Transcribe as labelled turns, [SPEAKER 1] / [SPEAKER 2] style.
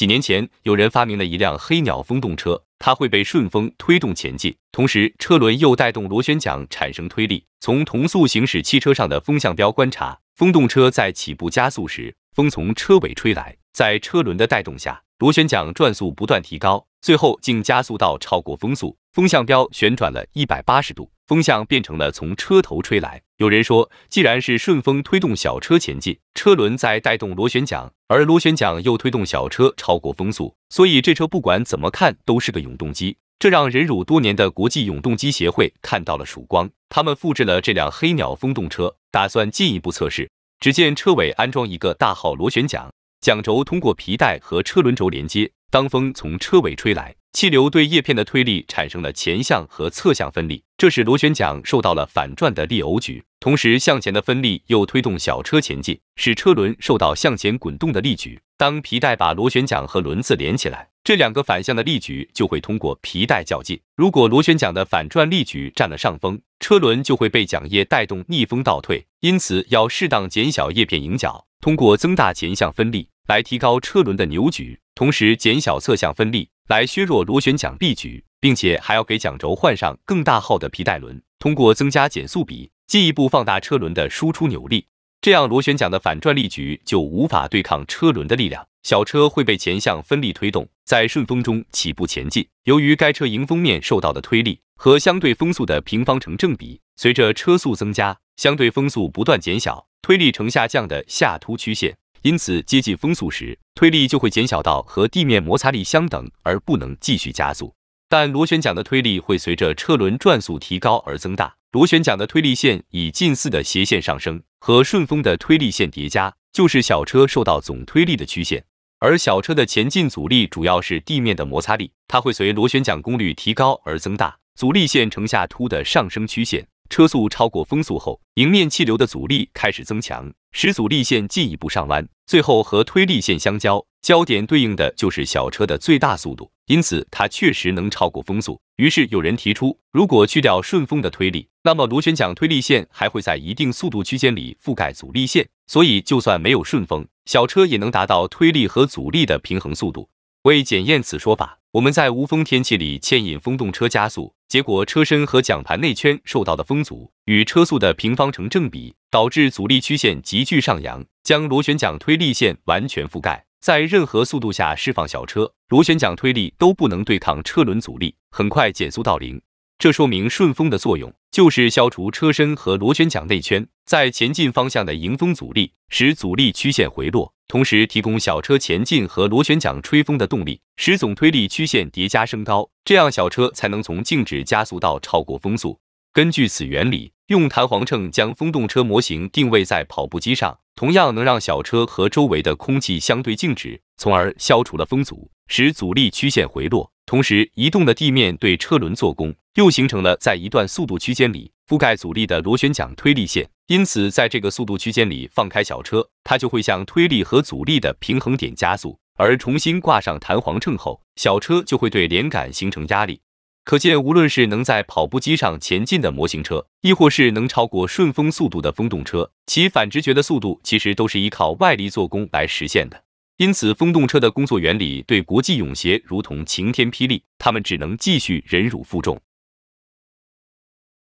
[SPEAKER 1] 几年前，有人发明了一辆黑鸟风动车，它会被顺风推动前进，同时车轮又带动螺旋桨产生推力。从同速行驶汽车上的风向标观察，风动车在起步加速时，风从车尾吹来，在车轮的带动下，螺旋桨转速不断提高，最后竟加速到超过风速，风向标旋转了一百八十度。风向变成了从车头吹来。有人说，既然是顺风推动小车前进，车轮在带动螺旋桨，而螺旋桨又推动小车超过风速，所以这车不管怎么看都是个永动机。这让忍辱多年的国际永动机协会看到了曙光。他们复制了这辆黑鸟风动车，打算进一步测试。只见车尾安装一个大号螺旋桨，桨轴通过皮带和车轮轴连接。当风从车尾吹来。气流对叶片的推力产生了前向和侧向分力，这使螺旋桨受到了反转的力偶矩，同时向前的分力又推动小车前进，使车轮受到向前滚动的力矩。当皮带把螺旋桨和轮子连起来，这两个反向的力矩就会通过皮带较劲。如果螺旋桨的反转力矩占了上风，车轮就会被桨叶带动逆风倒退。因此，要适当减小叶片迎角，通过增大前向分力来提高车轮的扭矩，同时减小侧向分力。来削弱螺旋桨力矩，并且还要给桨轴换上更大号的皮带轮，通过增加减速比，进一步放大车轮的输出扭力，这样螺旋桨的反转力矩就无法对抗车轮的力量，小车会被前向分力推动，在顺风中起步前进。由于该车迎风面受到的推力和相对风速的平方成正比，随着车速增加，相对风速不断减小，推力呈下降的下凸曲线。因此，接近风速时，推力就会减小到和地面摩擦力相等，而不能继续加速。但螺旋桨的推力会随着车轮转速提高而增大。螺旋桨的推力线以近似的斜线上升，和顺风的推力线叠加，就是小车受到总推力的曲线。而小车的前进阻力主要是地面的摩擦力，它会随螺旋桨功率提高而增大，阻力线呈下凸的上升曲线。车速超过风速后，迎面气流的阻力开始增强，使阻力线进一步上弯，最后和推力线相交，交点对应的就是小车的最大速度，因此它确实能超过风速。于是有人提出，如果去掉顺风的推力，那么螺旋桨推力线还会在一定速度区间里覆盖阻力线，所以就算没有顺风，小车也能达到推力和阻力的平衡速度。为检验此说法，我们在无风天气里牵引风动车加速。结果，车身和桨盘内圈受到的风阻与车速的平方成正比，导致阻力曲线急剧上扬，将螺旋桨推力线完全覆盖。在任何速度下释放小车，螺旋桨推力都不能对抗车轮阻力，很快减速到零。这说明顺风的作用就是消除车身和螺旋桨内圈在前进方向的迎风阻力，使阻力曲线回落，同时提供小车前进和螺旋桨吹风的动力，使总推力曲线叠加升高，这样小车才能从静止加速到超过风速。根据此原理，用弹簧秤将风动车模型定位在跑步机上，同样能让小车和周围的空气相对静止。从而消除了风阻，使阻力曲线回落。同时，移动的地面对车轮做功，又形成了在一段速度区间里覆盖阻力的螺旋桨推力线。因此，在这个速度区间里放开小车，它就会向推力和阻力的平衡点加速。而重新挂上弹簧秤后，小车就会对连杆形成压力。可见，无论是能在跑步机上前进的模型车，亦或是能超过顺风速度的风动车，其反直觉的速度其实都是依靠外力做功来实现的。因此，风动车的工作原理对国际泳协如同晴天霹雳，他们只能继续忍辱负重。